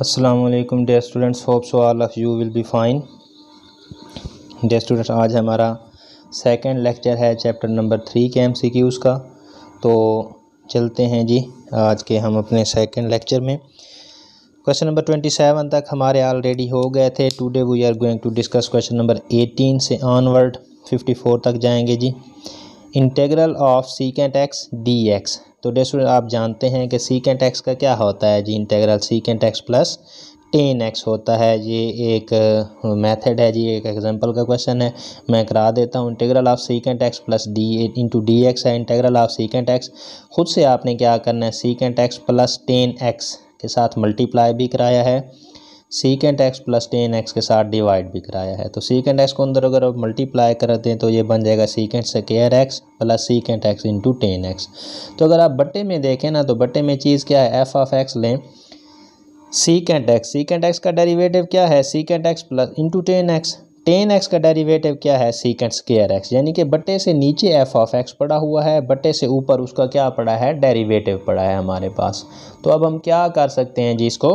Aslam dear students hope so all of you will be fine dear students आज हमारा second lecture है chapter number three के MCQs का तो चलते हैं जी आज के हम अपने सेकेंड लेक्चर में क्वेश्चन नंबर ट्वेंटी सेवन तक हमारे ऑलरेडी हो गए थे today we are going to discuss question number eighteen से ऑनवर्ड फिफ्टी फोर तक जाएंगे जी integral of secant x d x तो डे स्टूडेंट आप जानते हैं कि सीकेंट एक्स का क्या होता है जी integral secant x plus tan x होता है ये एक मेथड है जी एक एग्जांपल का क्वेश्चन है मैं करा देता हूँ integral of secant x plus d into d x है इंटेग्रल ऑफ सीकेंट एक्स खुद से आपने क्या करना है secant x plus tan x के साथ मल्टीप्लाई भी कराया है secant x plus tan x के साथ डिवाइड भी कराया है तो सीकेंट एक्स को अंदर अगर आप मल्टीप्लाई कर दें तो ये बन जाएगा secant square x plus secant x into tan x तो अगर आप बट्टे में देखें ना तो बट्टे में चीज़ क्या है एफ ऑफ एक्स लें सीकेंट एक्स सीकेंट एक्स का डेरीवेटिव क्या है secant x plus into tan x tan x का डेरीवेटिव क्या है सीकेंट स्केयर एक्स यानी कि बट्टे से नीचे एफ ऑफ एक्स पड़ा हुआ है बट्टे से ऊपर उसका क्या पड़ा है डेरीवेटिव पड़ा है हमारे पास तो अब हम क्या कर सकते हैं जी इसको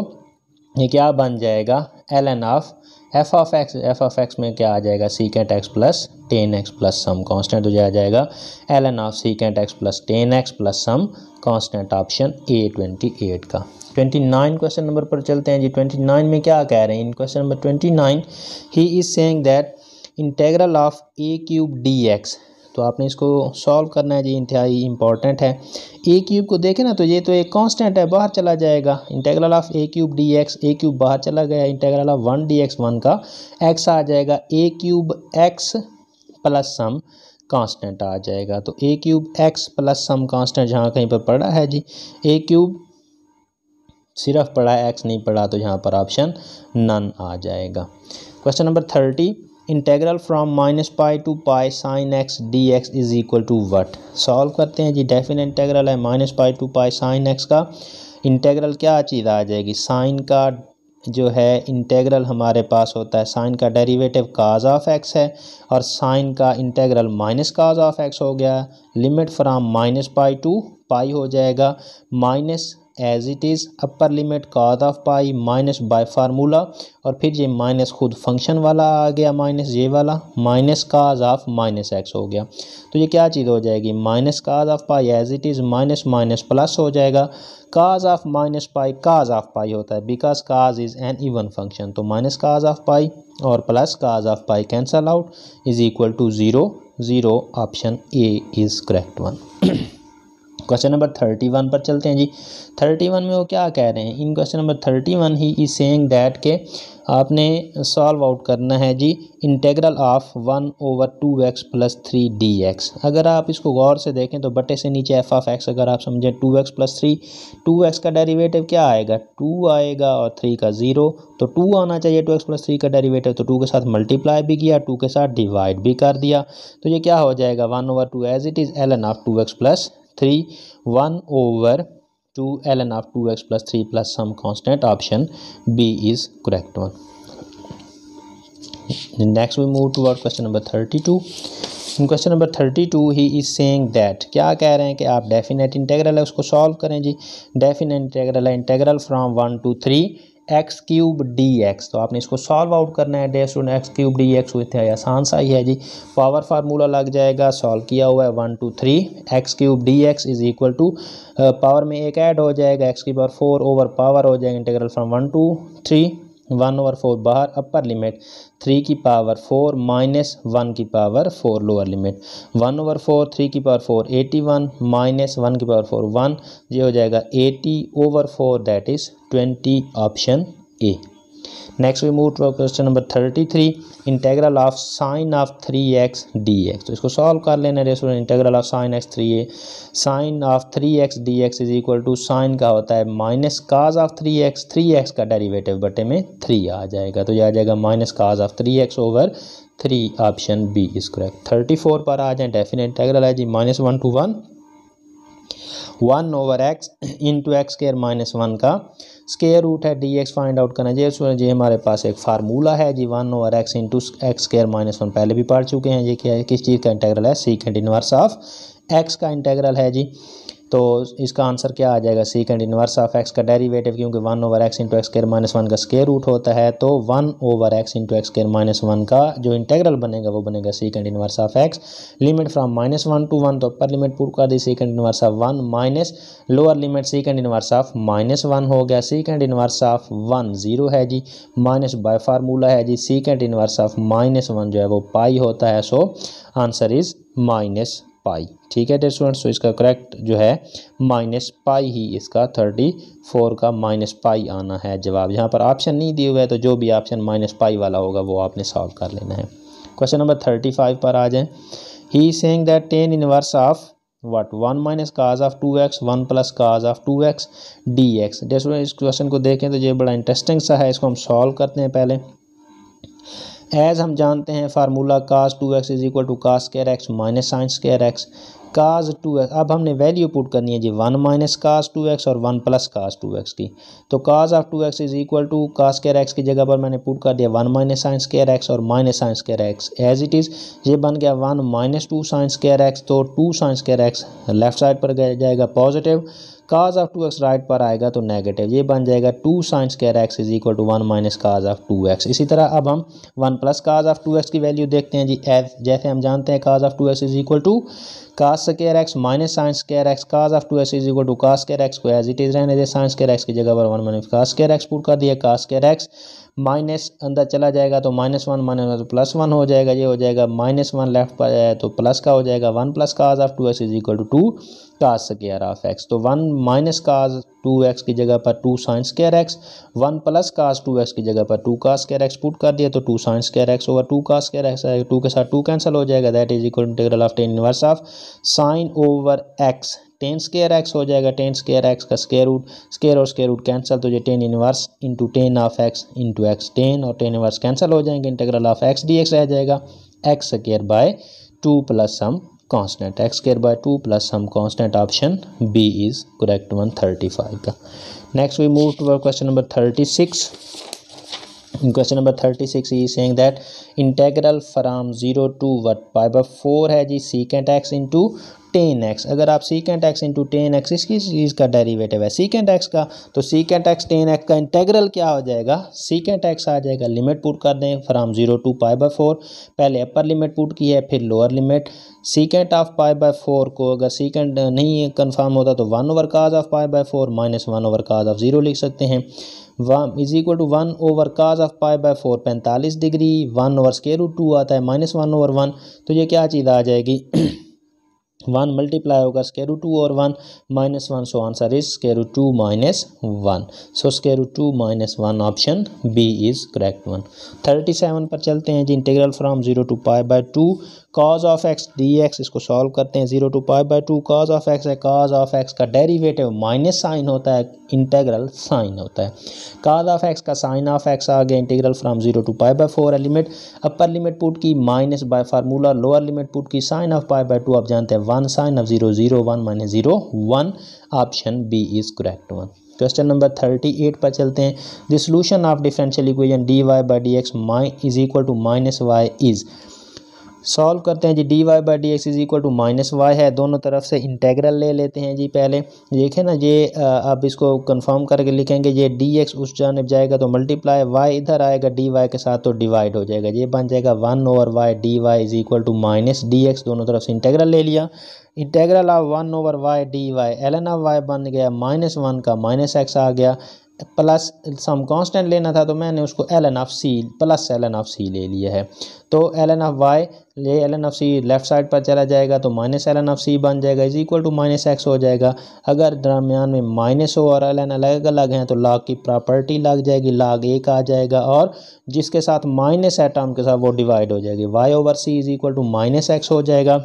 ये क्या बन जाएगा l N of f of x f of x में क्या आ जाएगा secant x plus tan x plus some constant हो जाया जाएगा l N of secant x plus tan x plus some constant option A twenty eight का twenty nine question number पर चलते हैं जी ट्वेंटी नाइन में क्या कह रहे हैं in question number twenty nine he is saying that integral of a cube d x तो आपने इसको सॉल्व करना है जी इंतहाई इंपॉर्टेंट है ए क्यूब को देखें ना तो ये तो एक कांस्टेंट है बाहर चला जाएगा integral of a cube d x a cube बाहर चला गया integral of one d x one का एक्स आ जाएगा a cube x plus some constant आ जाएगा तो a cube x plus some constant जहाँ कहीं पर पड़ा है जी ए क्यूब सिर्फ पढ़ा एक्स नहीं पढ़ा तो यहाँ पर ऑप्शन नन आ जाएगा question number thirty integral from minus pi to pi sine x d x is equal to what solve करते हैं जी डेफिन इंटेग्रल है minus pi to pi sine x का इंटेग्रल क्या चीज़ आ जाएगी साइन का जो है इंटेग्रल हमारे पास होता है साइन का डेरिवेटिव काज ऑफ एक्स है और साइन का integral minus cos of x हो गया limit from minus pi to pi हो जाएगा minus as it is upper limit cos of pi minus by formula और फिर ये माइनस खुद फंक्शन वाला आ गया माइनस ये वाला minus cos of minus x हो गया तो ये क्या चीज़ हो जाएगी minus cos of pi as it is minus minus plus हो जाएगा cos of minus pi cos of pi होता है because cos is an even function तो माइनस काज ऑफ पाई और plus cos of pi cancel out is equal to zero zero option A is correct one question number thirty one पर चलते हैं जी thirty one में वो क्या कह रहे हैं in question number thirty one he is saying that के आपने सॉल्व आउट करना है जी integral of one over two x plus three d x अगर आप इसको गौर से देखें तो बटे से नीचे एफ ऑफ एक्स अगर आप समझें two x plus three two x का डेरिवेटिव क्या आएगा टू आएगा और थ्री का ज़ीरो तो टू आना चाहिए टू एक्स प्लस थ्री का डेरिवेटिव तो टू के साथ मल्टीप्लाई भी किया टू के साथ डिवाइड भी कर दिया तो ये क्या हो जाएगा one over two as it is l of two x plus three one over two l N of two x plus three plus some constant option B is correct one next we move to word question number thirty two in question number thirty two he is saying that क्या कह रहे हैं कि आप definite integral है उसको solve करें जी डेफिनेट इंटेग्रल है integral from one to three x cube d x तो आपने इसको सॉल्व आउट करना है dear student x cube d x वो इतना आसान सा ही है जी पावर फार्मूला लग जाएगा सॉल्व किया हुआ है one to three x cube d x is equal to power में एक ऐड हो जाएगा एक्स की पावर फोर ओवर पावर हो जाएगा integral from one to three one over four बाहर अपर लिमिट थ्री की पावर फोर माइनस वन की power four lower limit one over four three की power four eighty one minus one की power four one ये हो जाएगा eighty over four that is twenty option A next we move to question number thirty three integral of sine of three x d x तो इसको solve कर लेना रे integral of sine x three a sine of three x d x is equal to sine का होता है minus cos of three x three x का derivative बटे में थ्री आ जाएगा तो यह आ जाएगा minus cos of three x over three option B is correct thirty four पर आ जाए डेफिनेट इंटेग्रल है जी minus one to one one over x into x square minus one का स्केयर रूट है डी एक्स फाइंड आउट करना जी जी हमारे पास एक फार्मूला है जी one over x into x square minus one पहले भी पढ़ चुके हैं ये क्या है किस चीज़ का इंटेग्रल है सीकेंड इनवर्स ऑफ एक्स का इंटेग्रल है जी तो इसका आंसर क्या आ जाएगा सीकेंड इनवर्स ऑफ एक्स का डेरिवेटिव क्योंकि one over x into x square minus one का स्केयर रूट होता है तो one over x into x square minus one का जो इंटेग्रल बनेगा वो बनेगा secant inverse of x limit from minus one to one तो अपर लिमिट पूर्व कर दी सीकेंड inverse of one minus lower limit secant inverse of minus one हो गया secant inverse of one zero है जी माइनस बाय फार्मूला है जी secant inverse of minus one जो है वो पाई होता है so answer is minus pi ठीक है डेयर स्टूडेंट्स तो इसका करेक्ट जो है माइनस पाई ही इसका थर्टी फोर का माइनस पाई आना है जवाब यहाँ पर ऑप्शन नहीं दिए हुए तो जो भी ऑप्शन माइनस पाई वाला होगा वो आपने सॉल्व कर लेना है क्वेश्चन नंबर थर्टी फाइव पर आ जाए he saying that tan inverse of what one minus cos of two x one plus cos of two x d x जैसे इस क्वेश्चन को देखें तो ये बड़ा इंटरेस्टिंग सा है इसको हम सॉल्व करते हैं पहले एज़ हम जानते हैं formula cos two x is equal to cos square x minus sine square x cos two x अब हमने वैल्यू पुट करनी है जी one minus cos two x और one plus cos two x की तो cos of two x is equal to cos square x की जगह पर मैंने पुट कर दिया one minus sine square x और minus sine square x as it is ये बन गया one minus two sine square x तो two sine square x left side पर जाएगा positive cos of two x right पर आएगा तो नेगेटिव ये बन जाएगा two sine square x is equal to one minus cos of two x इसी तरह अब हम one plus cos of two x की वैल्यू देखते हैं जी एज जैसे हम जानते हैं cos of two x is equal to cos square x minus sine square x cos of two x is equal to cos square x को as it is रहने दे साइंस केयर एक्स की जगह पर one minus cos square x put कर दिया काज square x minus अंदर चला जाएगा तो माइनस वन माइनस तो प्लस वन हो जाएगा ये हो जाएगा माइनस वन लेफ्ट पर जाए तो प्लस का हो जाएगा one plus cos of two x is equal to two cos square of x तो one minus cos two x की जगह पर two sine square x one plus cos two x की जगह पर टू का स्केयर एक्स पुट कर दिया तो two sine square x over two का स्केयर एक्स टू के साथ टू कैंसिल हो जाएगा that is equal integral of tan inverse of sine over x tan square x हो जाएगा टेन स्केयर एक्स का स्केयर रूट स्केयर और square root cancel तो ये tan inverse into tan of x into x tan और tan inverse cancel हो जाएंगे integral of x d x रह जाएगा x square by two plus some constant x square by two plus some constant option B is correct one thirty five का next we move to question number thirty six In question number 36 he is saying that integral from 0 to what pi by 4 है जी secant x into tan x अगर आप secant x into tan x इसकी चीज़ का derivative है secant x का तो सीकेंट एक्स टेन एक्स का इंटेग्रल क्या हो जाएगा सीकेंट एक्स आ जाएगा लिमिट पुट कर दें from zero to pi by four पहले अपर लिमिट पुट की है फिर lower limit secant of pi by four को अगर सीकेंट नहीं कन्फर्म होता तो one over cos of pi by four minus one over cos of zero लिख सकते हैं one is equal to one over cos of pi by four पैंतालीस degree one over square root two आता है minus one over one तो ये क्या चीज़ आ जाएगी वन मल्टीप्लाई होगा स्केरू टू और one minus one so answer is square root two minus one so square root two minus one option B is correct one thirty seven पर चलते हैं जी integral from zero to pi by two cos of x d x इसको solve करते हैं zero to pi by two cos of x है cos of x का derivative minus sine होता है इंटेग्रल साइन होता है काज ऑफ एक्स का साइन ऑफ एक्स आ गया integral from zero to pi by four है लिमिट अपर लिमिट पुट की minus by formula lower limit put की sine of pi by two आप जानते हैं one sine of zero zero one minus zero one option B is correct one question number thirty eight पर चलते हैं the solution of differential equation d y by d x my is equal to minus y is solve करते हैं जी d y by d x is equal to minus y है दोनों तरफ से इंटेग्रल ले लेते हैं जी पहले देखें ना ये आप इसको कंफर्म करके लिखेंगे ये डी एक्स उस जानब जाएगा तो मल्टीप्लाई वाई इधर आएगा डी वाई के साथ तो डिवाइड हो जाएगा ये बन जाएगा one over y d y is equal to minus d x दोनों तरफ से इंटेग्रल ले लिया integral of one over y d y l N of y बन गया माइनस वन का माइनस एक्स आ गया प्लस सम कांस्टेंट लेना था तो मैंने उसको l N of c plus L N of c ले लिया है तो एल एन ऑफ वाई ये l N of C left side पर चला जाएगा तो minus l N of c बन जाएगा is equal to minus x हो जाएगा अगर दरमियान में माइनस हो और एल एन अलग अलग हैं तो लाग की प्रॉपर्टी लग जाएगी लाग एक आ जाएगा और जिसके साथ माइनस है टर्म के साथ वो डिवाइड हो जाएगी y over c is equal to minus x हो जाएगा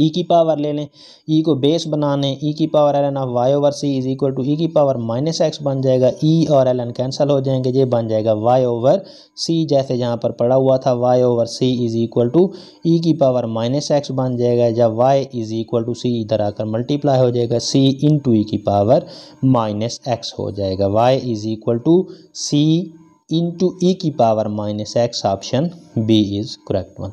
ई e की पावर ले लें ई e को बेस बना लें ई की power l N of y over c is equal to e की पावर माइनस एक्स बन जाएगा ई e और एल एन कैंसिल हो जाएंगे ये बन जाएगा वाई ओवर सी जैसे यहाँ पर पड़ा हुआ था y over c is equal to e की पावर माइनस एक्स बन जाएगा या y is equal to c इधर आकर मल्टीप्लाई हो जाएगा सी इन टू ई की पावर माइनस एक्स हो जाएगा y is equal to c into e की power minus x option B is correct one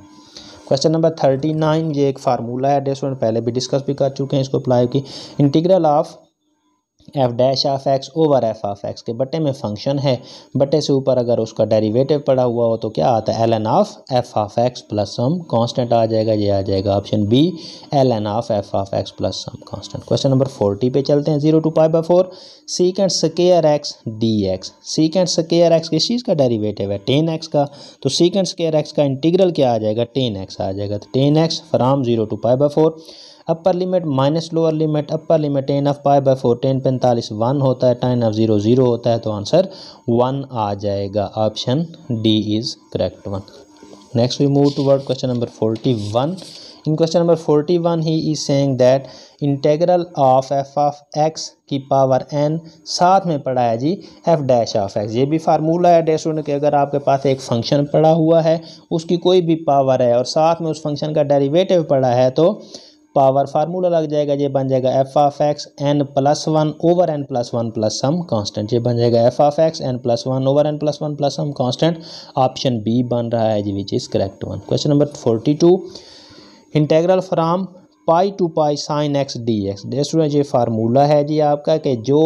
question number thirty nine ये एक फार्मूला है डेयर पहले भी डिस्कस भी कर चुके हैं इसको अप्लाई की integral of f dash of x over f of x के बटे में फंक्शन है बटे से ऊपर अगर उसका डेरिवेटिव पड़ा हुआ हो तो क्या आता है l N of f of x plus some constant आ जाएगा ये आ जाएगा option B l N of f of x plus some constant question number forty पे चलते हैं zero to pi by four secant square x d x secant square x किस चीज़ का डेरीवेटिव है टेन एक्स का तो सीकेंड स्केयर एक्स का इंटीग्रल क्या आ जाएगा टेन एक्स आ जाएगा तो ten x from zero to pi by four upper limit minus lower limit upper limit tan of pi by four tan पैंतालीस वन होता है टेन ऑफ ज़ीरो ज़ीरो होता है तो आंसर वन आ जाएगा option D is correct one next we move to word question number forty one question number forty one he is saying that integral of f of x की power n साथ में पढ़ा है जी f dash of x ये भी formula है dear student के अगर आपके पास एक फंक्शन पड़ा हुआ है उसकी कोई भी पावर है और साथ में उस फंक्शन का डेरिवेटिव पड़ा है तो पावर फार्मूला लग जाएगा ये बन जाएगा f of x n plus one over n plus one plus some constant ये बन जाएगा f of x n plus one over n plus one plus some constant option B बन रहा है जी which is correct one question number forty two integral from pi to pi sine x d x डे तो student ये formula है जी आपका कि जो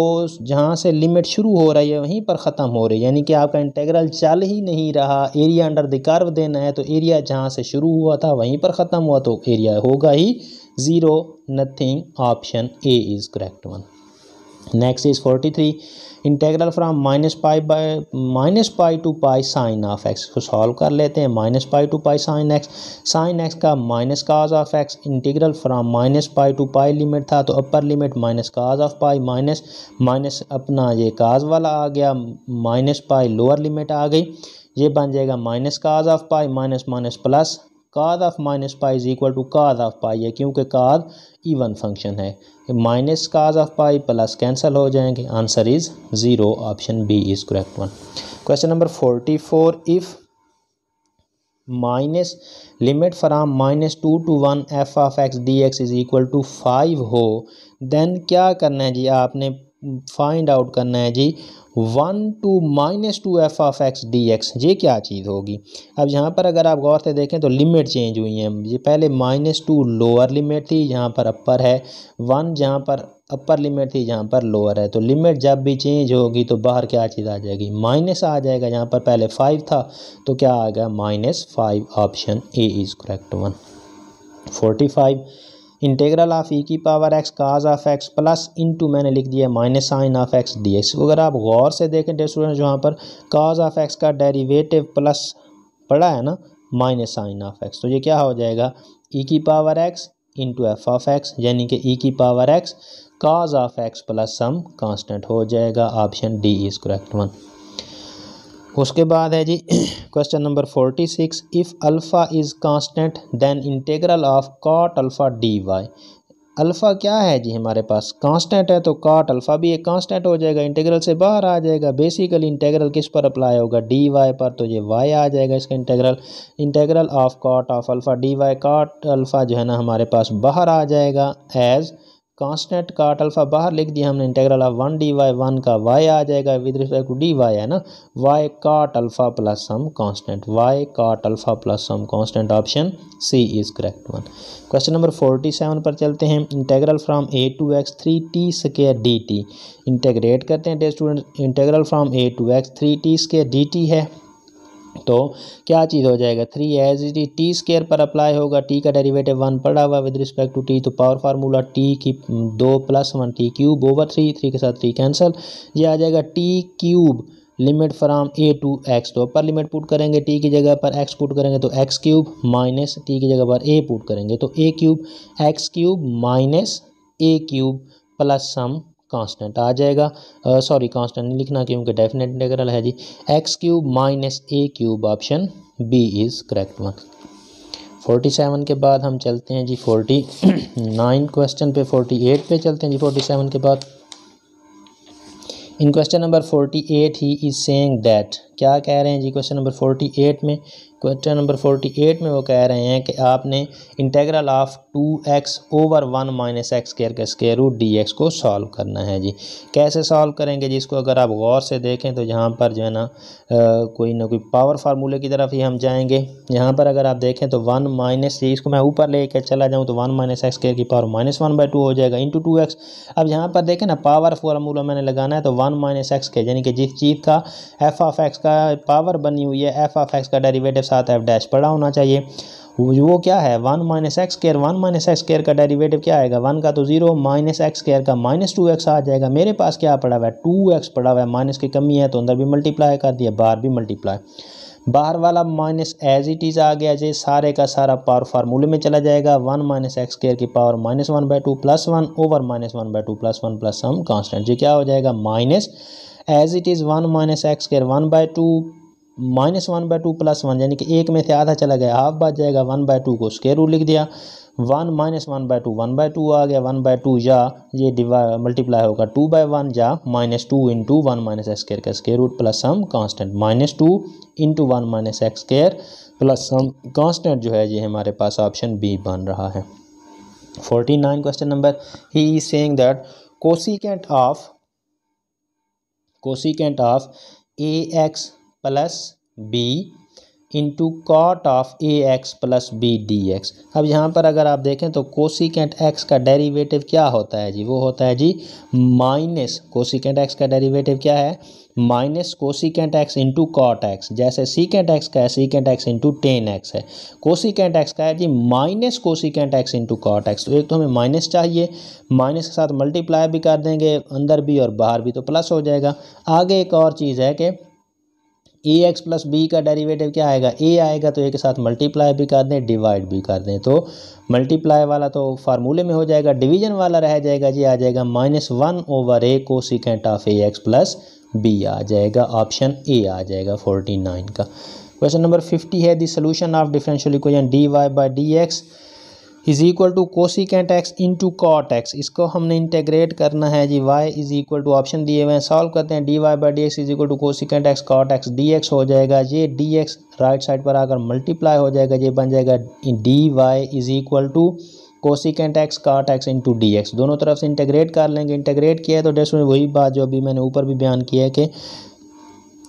जहाँ से लिमिट शुरू हो रही है वहीं पर ख़त्म हो रही है यानी कि आपका इंटेग्रल चल ही नहीं रहा एरिया अंडर द कर्व देना है तो एरिया जहाँ से शुरू हुआ था वहीं पर ख़त्म हुआ तो एरिया होगा ही zero nothing option A is correct one next is forty three integral from minus pi by minus pi to pi sine of x को सॉल्व कर लेते हैं minus pi to pi sine x sine x का minus cos of x integral from minus pi to pi limit था तो upper limit minus cos of pi minus minus अपना ये cos वाला आ गया माइनस पाई लोअर लिमिट आ गई ये बन जाएगा minus cos of pi minus minus plus cos of minus pi is equal to cos of pi है क्योंकि काज इवन फंक्शन है minus cos of pi plus cancel हो जाएंगे answer is zero option B is correct one question number forty four if minus limit from minus two to one f of x d x is equal to five हो then क्या करना है जी आपने find out करना है जी one two minus two f of x d x ये क्या चीज़ होगी अब यहाँ पर अगर आप गौर से देखें तो लिमिट चेंज हुई हैं ये पहले माइनस टू लोअर लिमिट थी यहाँ पर अपर है वन जहाँ पर अपर लिमिट थी जहाँ पर लोअर है तो लिमिट जब भी चेंज होगी तो बाहर क्या चीज़ आ जाएगी माइनस आ जाएगा यहाँ पर पहले फाइव था तो क्या आ गया minus five option A is correct one forty five integral of e e की power x cos of x plus into मैंने लिख दिया minus sine of x d x अगर आप गौर से देखें डे जहाँ यहाँ पर काज ऑफ एक्स का डेरिवेटिव प्लस पड़ा है ना माइनस साइन ऑफ एक्स तो ये क्या हो जाएगा ई e की power x into f of x यानी कि ई e की power x cos of x plus some constant हो जाएगा option D is correct one उसके बाद है जी question number forty six if alpha is constant then integral of cot alpha d y alpha क्या है जी हमारे पास कांस्टेंट है तो कॉट अल्फ़ा भी एक कांस्टेंट हो जाएगा इंटेग्रल से बाहर आ जाएगा बेसिकली इंटेग्रल किस पर अप्लाई होगा डी वाई पर तो ये वाई आ जाएगा इसका integral integral of cot of alpha d y cot alpha जो है ना हमारे पास बाहर आ जाएगा एज़ कांस्टेंट का अल्फा बाहर लिख दिया हमने integral of one d y one का वाई आ जाएगा with respect to d y है ना वाई काट alpha plus some constant y काट alpha plus some constant option C is correct one question number forty seven पर चलते हैं integral from a to x three t square d t integrate करते हैं dear student integral from a to x three t square d T है तो क्या चीज़ हो जाएगा three as it is t square पर अप्लाई होगा टी का डेरिवेटिव वन पड़ा हुआ विद रिस्पेक्ट टू टी तो पावर फार्मूला टी की दो plus one t cube over three three के साथ थ्री कैंसिल ये आ जाएगा t cube limit from a to x तो अपर लिमिट पुट करेंगे टी की जगह पर एक्स पुट करेंगे तो एक्स क्यूब माइनस टी की जगह पर ए पुट करेंगे तो a cube x cube minus a cube plus some constant आ जाएगा सॉरी कांस्टेंट नहीं लिखना क्योंकि डेफिनेट इंटीग्रल है जी x cube minus a cube option B is correct one forty seven के बाद हम चलते हैं जी फोर्टी नाइन क्वेश्चन पे फोर्टी एट पे चलते हैं जी फोर्टी सेवन के बाद in question number forty eight he is saying that क्या कह रहे हैं जी क्वेश्चन नंबर फोर्टी एट में क्वेश्चन नंबर फोर्टी एट में वो कह रहे हैं कि आपने integral of two x over one minus x square का स्केयर रूट डी एक्स को सॉल्व करना है जी कैसे सॉल्व करेंगे जिसको अगर आप गौर से देखें तो यहाँ पर जो है ना कोई ना कोई पावर फार्मूले की तरफ ही हम जाएंगे यहाँ पर अगर आप देखें तो वन माइनस इसको मैं ऊपर ले कर चला जाऊँ तो वन माइनस एक्स केयर की power minus one by two हो जाएगा इंटू टू एक्स अब यहाँ पर देखें ना पावर फार्मूला मैंने लगाना है तो वन माइनस एक्स के यानी कि जिस चीज़ का एफ ऑफ एक्स का पावर बनी हुई है एफ ऑफ एक्स का डेरीवेटिव साथ एफ डैश पड़ा होना चाहिए वो क्या है one minus x square one minus x square का डेरिवेटिव क्या आएगा वन का तो जीरो माइनस एक्स स्केयर का माइनस टू एक्स आ जाएगा मेरे पास क्या पड़ा हुआ है टू एक्स पड़ा हुआ है माइनस की कमी है तो अंदर भी मल्टीप्लाई कर दिया बाहर भी मल्टीप्लाई बाहर वाला माइनस एज इट इज़ आ गया जे सारे का सारा पावर फार्मूले में चला जाएगा वन माइनस एक्स स्केयर की power minus one by two plus one over minus one by two plus one plus some constant जी क्या हो जाएगा minus as it is one minus x square one by two minus one by two plus one यानी कि एक में से आधा चला गया हाफ बच जाएगा वन बाई टू को स्केयर रूट लिख दिया one minus one by two one by two आ गया वन बाई टू या ये मल्टीप्लाई होगा टू बाई वन या minus two into one minus x का square root plus some constant minus two into one minus x square plus some constant जो है ये हमारे पास ऑप्शन बी बन रहा है forty nine question number he is saying that cosecant of cosecant of a x plus b into cot of a x plus b d x अब यहाँ पर अगर आप देखें तो कोसिकेंट एक्स का डेरिवेटिव क्या होता है जी वो होता है जी माइनस कोसिकेंट एक्स का डेरिवेटिव क्या है minus cosecant x into cot x जैसे सीकेंट एक्स का है secant x into tan x है कोसिकेंट एक्स का है जी minus cosecant x into cot x तो एक तो हमें माइनस चाहिए माइनस के साथ मल्टीप्लाई भी कर देंगे अंदर भी और बाहर भी तो प्लस हो जाएगा आगे एक और चीज़ है कि ए एक्स प्लस बी का डेरिवेटिव क्या आएगा ए आएगा तो ए के साथ मल्टीप्लाई भी कर दें डिवाइड भी कर दें तो मल्टीप्लाई वाला तो फार्मूले में हो जाएगा डिवीजन वाला रह जाएगा जी आ जाएगा minus one over a cosecant of a x plus b आ जाएगा ऑप्शन ए आ जाएगा फोर्टी नाइन का क्वेश्चन नंबर फिफ्टी है the solution of differential equation d y by d x is equal to cosecant x into cot x इसको हमने integrate करना है जी y is equal to option दिए हुए हैं सॉल्व करते हैं d y by d x is equal to cosecant x cot x d x हो जाएगा ये डी एक्स राइट साइड पर आकर मल्टीप्लाई हो जाएगा ये बन जाएगा d y is equal to cosecant x cot x into d x दोनों तरफ से इंटेग्रेट कर लेंगे इंटेग्रेट किया है तो डेस्ट में वही बात जो अभी मैंने ऊपर भी बयान किया है कि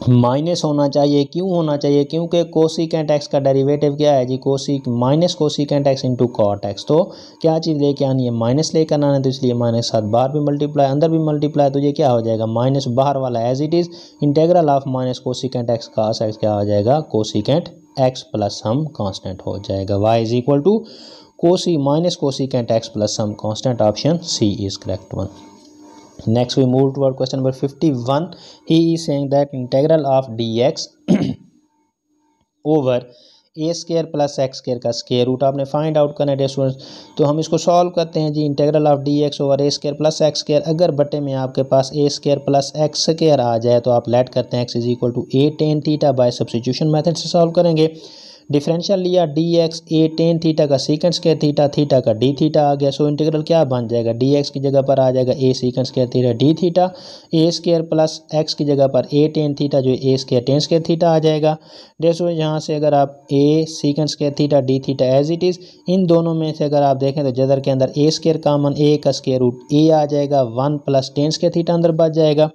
माइनस होना चाहिए क्यों होना चाहिए क्योंकि कोसिकेंट एक्स का डेरिवेटिव क्या है जी cosec minus cosecant x into cot x तो क्या चीज़ लेके आनी है माइनस लेकर आना है तो इसलिए माइनस साथ बाहर भी मल्टीप्लाई अंदर भी मल्टीप्लाई तो ये क्या हो जाएगा माइनस बाहर वाला as it is integral of minus cosecant x का एक्स क्या हो जाएगा cosecant x plus some constant हो जाएगा y is equal to cosec minus cosecant x plus some constant option C is correct one next we move toward question number 51 he is saying that integral of dx over a square plus x square का square root आपने find out करना है students तो हम इसको solve करते हैं जी integral of d x over a square plus x square अगर बटे में आपके पास a square plus x square आ जाए तो आप लेट करते हैं x is equal to a tan theta by substitution method से सॉल्व करेंगे डिफरेंशियल लिया डी एक्स ए टेन थीटा का सीकेंस के थीटा थीटा का डी थीटा आ गया सो इंटीग्रल क्या बन जाएगा डी एक्स की जगह पर आ जाएगा ए सीकेंस के theta d theta a square plus x की जगह पर ए टेन थीटा जो a square tan square theta आ जाएगा डेसो यहाँ से अगर आप ए सीकेंस के theta d theta as it is इन दोनों में से अगर आप देखें तो जदर के अंदर ए स्केयर कामन ए का स्केयर रूट ए आ जाएगा one plus tan square theta अंदर बच जाएगा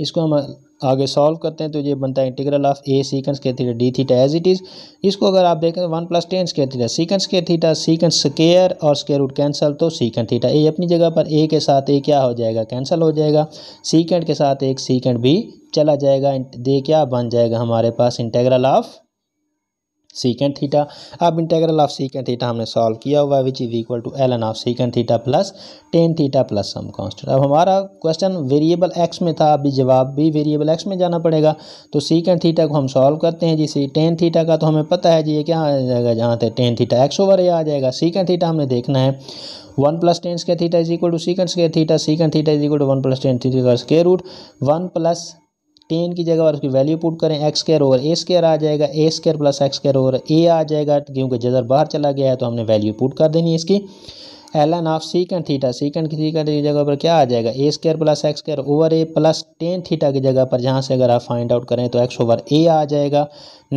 इसको हम आगे सॉल्व करते हैं तो ये बनता है इंटीग्रल ऑफ ए सीकेंस के theta d theta as it is इसको अगर आप देखें one plus tan square theta secant के थीटा सीकेंस स्केयर और स्केयर रूट कैंसल तो सीकेंड थीटा ए अपनी जगह पर ए के साथ ए क्या हो जाएगा कैंसिल हो जाएगा सीकेंड के साथ एक सीकेंड भी चला जाएगा दे क्या बन जाएगा हमारे पास इंटेग्रल ऑफ सीकेंड थीटा अब इंटेग्रल ऑफ सीकेंड थीटा हमने सॉल्व किया हुआ which is equal to l N of secant theta plus tan theta plus some constant अब हमारा क्वेश्चन वेरिएबल एक्स में था अभी जवाब भी वेरिएबल एक्स में जाना पड़ेगा तो सीकेंड थीटा को हम सॉल्व करते हैं जिसे टेन थीटा का तो हमें पता है जी ये क्या आ जाएगा जहाँ थे टेन थीटा एक्स ओवर आ जाएगा सीकेंड थीटा हमें देखना है one plus tan square theta is equal to secant square theta secant theta is equal to one plus tan theta का square root one plus tan की जगह पर उसकी वैल्यू पुट करें x square over a square आ जाएगा a square plus x square over a आ जाएगा क्योंकि जजर बाहर चला गया है तो हमने वैल्यू पुट कर देनी है इसकी l N of secant theta secant की थीटा की जगह पर क्या आ जाएगा a square plus x square over a plus tan theta की जगह पर जहाँ से अगर आप फाइंड आउट करें तो एक्स ओवर ए आ जाएगा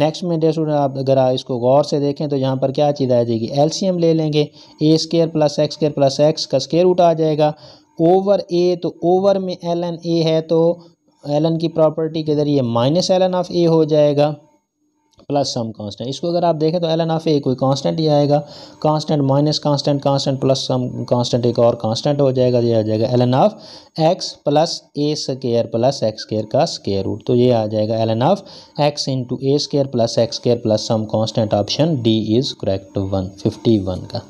नेक्स्ट में डे स्टूडेंट आप अगर आप इसको गौर से देखें तो यहाँ पर क्या चीज़ आ जाएगी एलसीएम ले लेंगे a square plus x square plus x का स्केयर रूट आ जाएगा ओवर ए तो ओवर में एल एन ए है तो एलन की प्रॉपर्टी के ज़रिए माइनस एलन ऑफ ए हो जाएगा प्लस सम कांस्टेंट इसको अगर आप देखें तो एलन ऑफ ए कोई कांस्टेंट ही आएगा constant minus constant constant plus some constant एक और कांस्टेंट हो जाएगा ये आ जाएगा l n of x plus a square plus x square का स्केयर रूट तो ये आ जाएगा l N of x into a square plus x square plus some constant option D is correct one fifty one का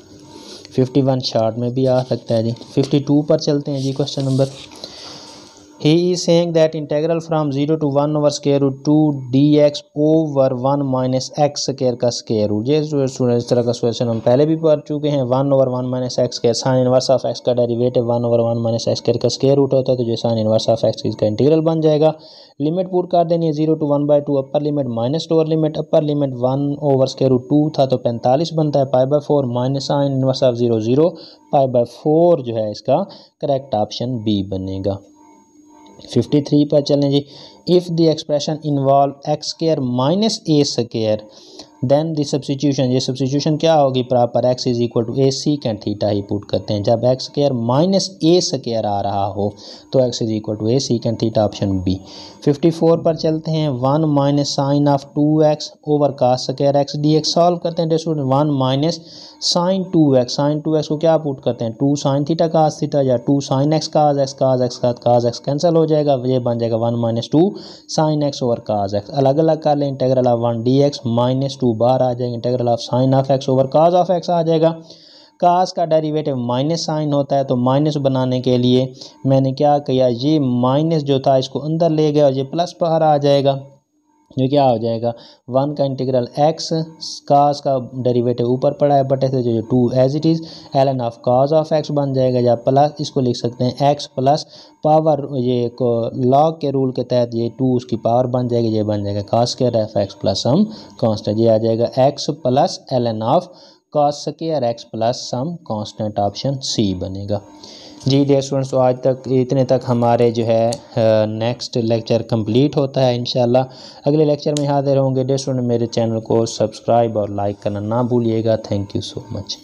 fifty one short में भी आ सकता है जी फिफ्टी टू पर चलते हैं जी question number he is saying that integral from 0 to 1 over square root 2 dx over 1 minus x square का स्केयर रूट ये स्टूडेंट इस तरह का क्वेश्चन हम पहले भी पढ़ चुके हैं one over one minus x square sin inverse of x का derivative one over 1 minus x square का स्केयर रूट होता है तो जो sin इनवर्स ऑफ x इसका इंटीग्रल बन जाएगा लिमिट पूर कर देनी है zero to one by two upper limit minus lower limit upper limit one over square root two था तो पैंतालीस बनता है five by four minus sine inverse of zero zero five by four जो है इसका करेक्ट ऑप्शन बी बनेगा fifty three पर चलें जी if the expression involve x square minus a square then the substitution ये सब्सिट्यूशन क्या होगी proper x is equal to a secant theta ही पुट करते हैं जब x square minus a square आ रहा हो तो x is equal to a secant theta option B 54 पर चलते हैं one minus sine of two x over का square x d x solve करते हैं डेस्ट one minus sine two x sine two x को क्या पुट करते हैं two sine theta cos theta या two sine x cos x cos x cos x cancel हो जाएगा ये बन जाएगा one minus two sine x over cos x अलग अलग कर लें integral of one d x minus to बार आ जाएगा integral of sine of x over cos of x आ जाएगा काज का डेरिवेटिव माइनस साइन होता है तो माइनस बनाने के लिए मैंने क्या किया ये माइनस जो था इसको अंदर ले गया और ये प्लस बाहर आ जाएगा ये क्या हो जाएगा वन का इंटीग्रल एक्स कास का डेरिवेटिव ऊपर पड़ा है बटे से जो two as it is L N of cos of x बन जाएगा या प्लस इसको लिख सकते हैं एक्स प्लस पावर ये को लॉग के रूल के तहत ये टू उसकी पावर बन जाएगी ये बन जाएगा कास के F x plus some constant ये आ जाएगा x plus L N of cos square x plus some constant option C बनेगा जी डियर स्टूडेंट्स तो आज तक इतने तक हमारे जो है नेक्स्ट लेक्चर कंप्लीट होता है इंशाल्लाह अगले लेक्चर में हाजिर होंगे डियर स्टूडेंट मेरे चैनल को सब्सक्राइब और लाइक करना ना भूलिएगा थैंक यू सो मच